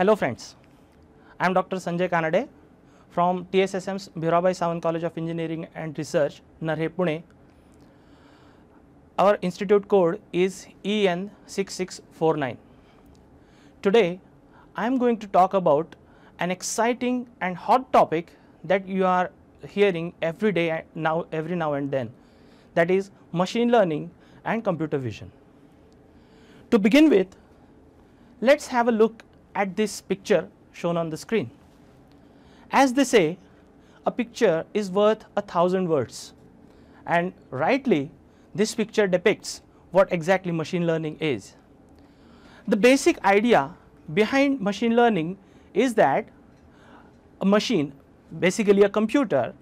Hello friends, I am Dr. Sanjay Kanade from TSSM's Bhirabai Savan College of Engineering and Research, Narhe Pune. Our institute code is EN6649. Today, I am going to talk about an exciting and hot topic that you are hearing every day now, every now and then, that is machine learning and computer vision. To begin with, let's have a look at this picture shown on the screen. As they say, a picture is worth a thousand words and rightly this picture depicts what exactly machine learning is. The basic idea behind machine learning is that a machine, basically a computer,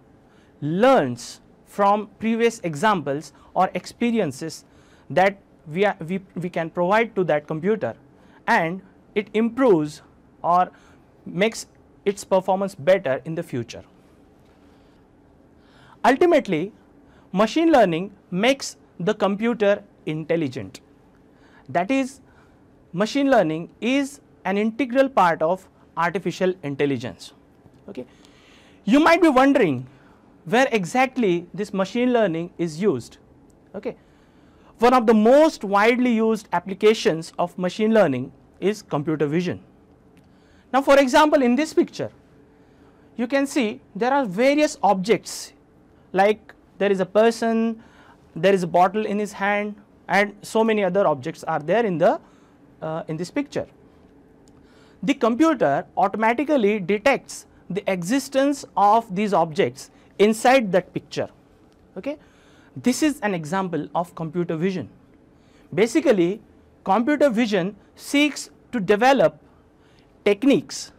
learns from previous examples or experiences that we, are, we, we can provide to that computer and it improves or makes its performance better in the future. Ultimately, machine learning makes the computer intelligent. That is, machine learning is an integral part of artificial intelligence. Okay. You might be wondering where exactly this machine learning is used. Okay. One of the most widely used applications of machine learning is computer vision. Now, for example, in this picture, you can see there are various objects like there is a person, there is a bottle in his hand and so many other objects are there in the uh, in this picture. The computer automatically detects the existence of these objects inside that picture. Okay? This is an example of computer vision. Basically, computer vision seeks to develop techniques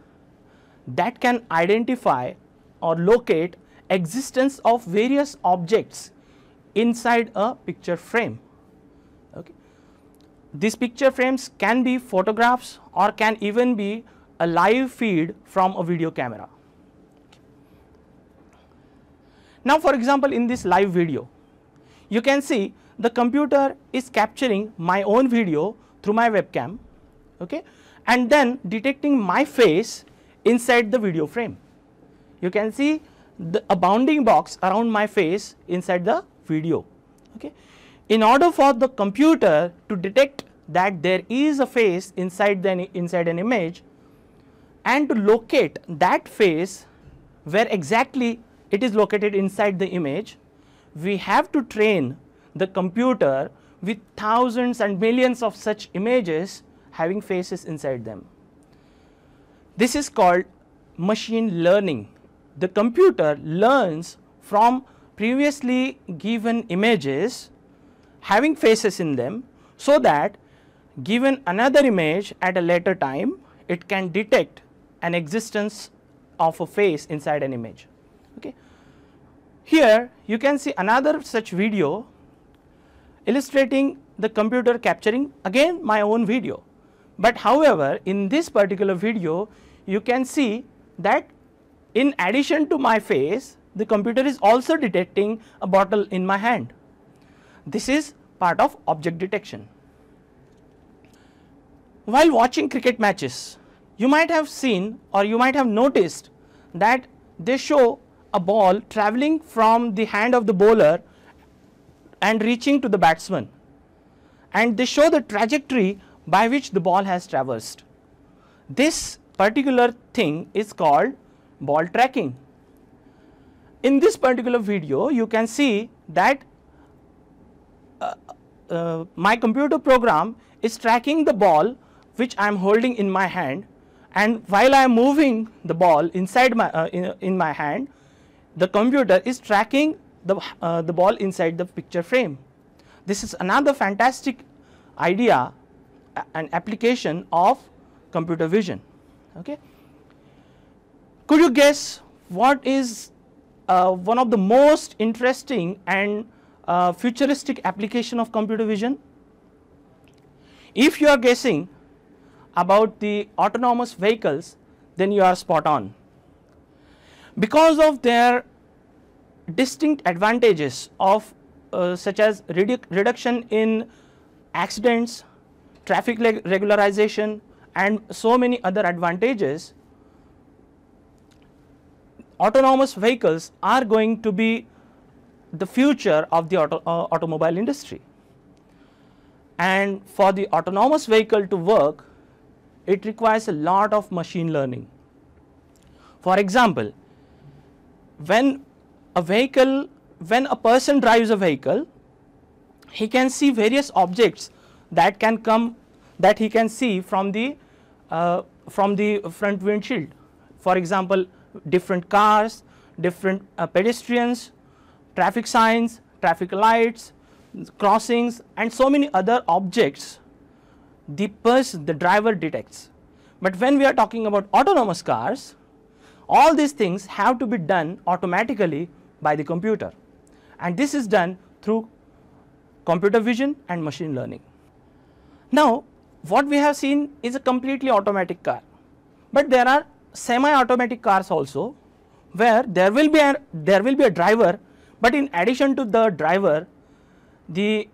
that can identify or locate existence of various objects inside a picture frame. Okay. These picture frames can be photographs or can even be a live feed from a video camera. Now for example, in this live video, you can see the computer is capturing my own video through my webcam okay, and then detecting my face inside the video frame. You can see the, a bounding box around my face inside the video. Okay. In order for the computer to detect that there is a face inside, the, inside an image and to locate that face where exactly it is located inside the image, we have to train the computer with thousands and millions of such images having faces inside them. This is called machine learning. The computer learns from previously given images having faces in them so that given another image at a later time, it can detect an existence of a face inside an image. Okay. Here you can see another such video illustrating the computer capturing again my own video. But however, in this particular video, you can see that in addition to my face, the computer is also detecting a bottle in my hand. This is part of object detection. While watching cricket matches, you might have seen or you might have noticed that they show a ball traveling from the hand of the bowler and reaching to the batsman and they show the trajectory by which the ball has traversed. This particular thing is called ball tracking. In this particular video, you can see that uh, uh, my computer program is tracking the ball which I am holding in my hand and while I am moving the ball inside my uh, in, in my hand, the computer is tracking the, uh, the ball inside the picture frame. This is another fantastic idea and application of computer vision. Okay. Could you guess what is uh, one of the most interesting and uh, futuristic application of computer vision? If you are guessing about the autonomous vehicles, then you are spot on. Because of their distinct advantages of uh, such as redu reduction in accidents, traffic regularization and so many other advantages, autonomous vehicles are going to be the future of the auto, uh, automobile industry. And for the autonomous vehicle to work, it requires a lot of machine learning. For example, when a vehicle when a person drives a vehicle he can see various objects that can come that he can see from the uh, from the front windshield for example different cars different uh, pedestrians traffic signs traffic lights crossings and so many other objects the person the driver detects but when we are talking about autonomous cars all these things have to be done automatically by the computer. And this is done through computer vision and machine learning. Now, what we have seen is a completely automatic car, but there are semi-automatic cars also where there will be a, there will be a driver, but in addition to the driver, the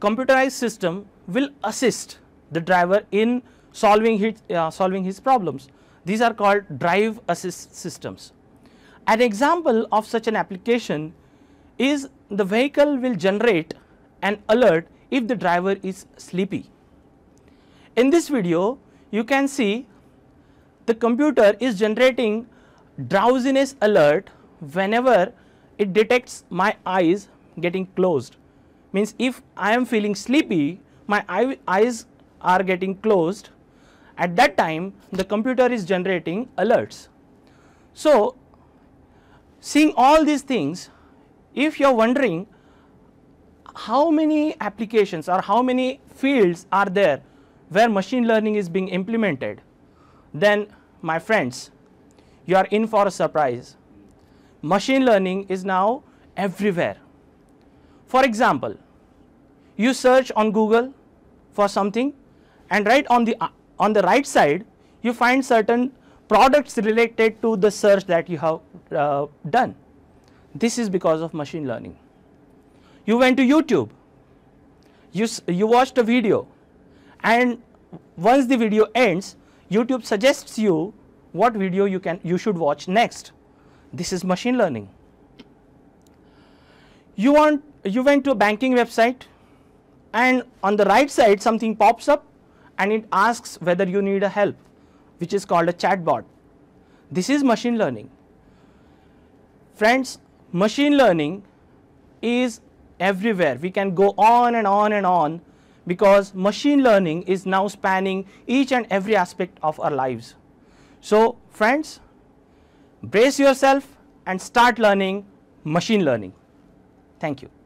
computerized system will assist the driver in solving his, uh, solving his problems. These are called drive assist systems. An example of such an application is the vehicle will generate an alert if the driver is sleepy. In this video, you can see the computer is generating drowsiness alert whenever it detects my eyes getting closed. Means if I am feeling sleepy, my eye, eyes are getting closed, at that time the computer is generating alerts. So, Seeing all these things, if you are wondering how many applications or how many fields are there where machine learning is being implemented, then my friends, you are in for a surprise. Machine learning is now everywhere. For example, you search on Google for something and right on the, on the right side, you find certain products related to the search that you have uh, done. This is because of machine learning. You went to YouTube, you, you watched a video and once the video ends, YouTube suggests you what video you can you should watch next. This is machine learning. You want you went to a banking website and on the right side something pops up and it asks whether you need a help which is called a chatbot. This is machine learning. Friends, machine learning is everywhere. We can go on and on and on because machine learning is now spanning each and every aspect of our lives. So, friends, brace yourself and start learning machine learning. Thank you.